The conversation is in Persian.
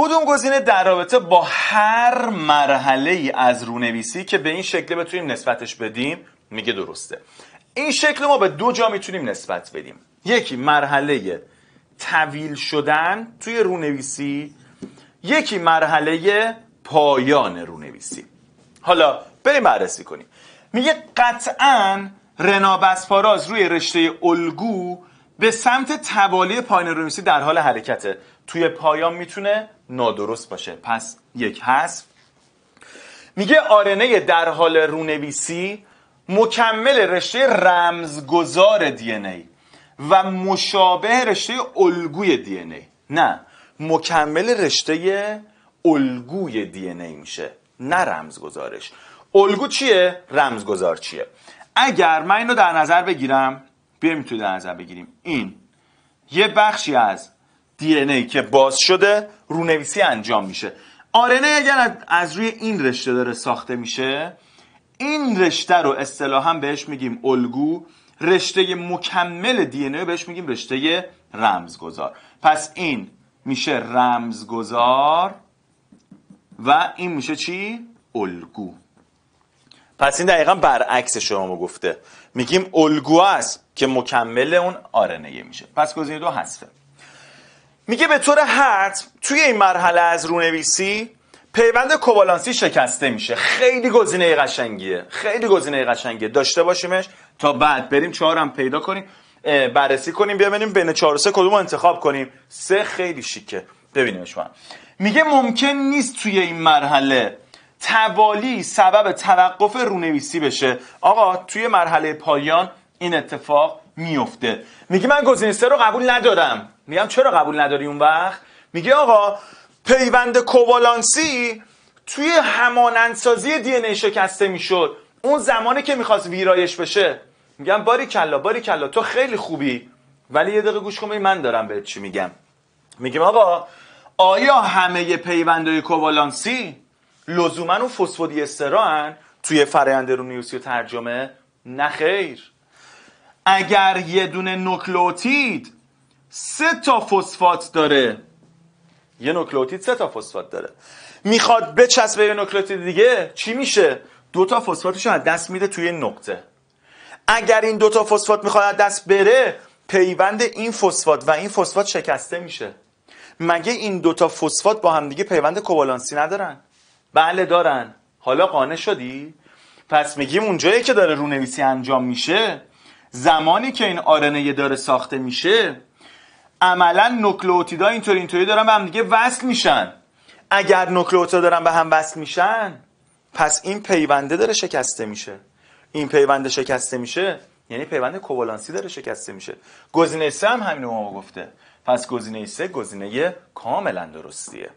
کدوم گزینه در رابطه با هر مرحله ای از رونویسی که به این شکل بتونیم نسبتش بدیم میگه درسته این شکل ما به دو جا میتونیم نسبت بدیم یکی مرحله طویل شدن توی رونویسی یکی مرحله پایان رونویسی حالا بریم بررسی کنیم میگه قطعا رنا بسپاراز روی رشته الگو به سمت توالی پایان رونویسی در حال حرکته توی پایان میتونه نادرست باشه پس یک هست. میگه آرنه در حال رونویسی مکمل رشته رمزگذار دی ای و مشابه رشته الگوی دی ای نه مکمل رشته الگوی دی ای میشه نه رمزگذارش الگو چیه رمزگذار چیه اگر من اینو در نظر بگیرم بیایم تو در نظر بگیریم این یه بخشی از دی ای که باز شده رونویسی انجام میشه آرنه اگر از روی این رشته داره ساخته میشه این رشته رو اصطلاحا بهش میگیم الگو رشته مکمل دی ای بهش میگیم رشته رمزگذار پس این میشه رمزگذار و این میشه چی الگو پس این دقیقا برعکس شما گفته میگیم الگو است که مکمل اون آرنه میشه پس گزینه دو حذفه میگه به طور حتم توی این مرحله از رونویسی پیوند کووالانسی شکسته میشه خیلی گزینه قشنگیه خیلی گزینه قشنگیه داشته باشیمش تا بعد بریم چهارم پیدا کنیم بررسی کنیم ببینیم بین چهار و سه کدوم انتخاب کنیم سه خیلی شیکه ببینیمش شما میگه ممکن نیست توی این مرحله توالی سبب توقف رونویسی بشه آقا توی مرحله پایان این اتفاق میفته میگه من گزینه سه رو قبول ندارم میگم چرا قبول نداری اون وقت میگه آقا پیوند کووالانسی توی همانندسازی دی ای شکسته میشد اون زمانی که میخواست ویرایش بشه میگم باری کلا باری کلا تو خیلی خوبی ولی یه دقیقه گوش کن من دارم بهت چی میگم میگم آقا آیا همه پیوندهای کووالانسی لزوما اون فسفودی استران توی فرآیند رونیوسی و ترجمه نخیر اگر یه دونه نوکلوتید سه تا فسفات داره یه نوکلوتید سه تا فسفات داره میخواد بچسبه یه نوکلوتید دیگه چی میشه دو تا فسفاتش از دست میده توی نقطه اگر این دو تا فسفات میخواد از دست بره پیوند این فسفات و این فسفات شکسته میشه مگه این دو تا فسفات با همدیگه پیوند کوبالانسی ندارن بله دارن حالا قانع شدی پس میگیم اونجایی که داره رونویسی انجام میشه زمانی که این آرنه داره ساخته میشه عملا نوکلئوتیدا اینطور اینطوری دارن به هم دیگه وصل میشن اگر نوکلوتیدا دارن به هم وصل میشن پس این پیونده داره شکسته میشه این پیونده شکسته میشه یعنی پیوند کووالانسی داره شکسته میشه گزینه سه هم همین ما گفته پس گزینه سه گزینه کاملا درستیه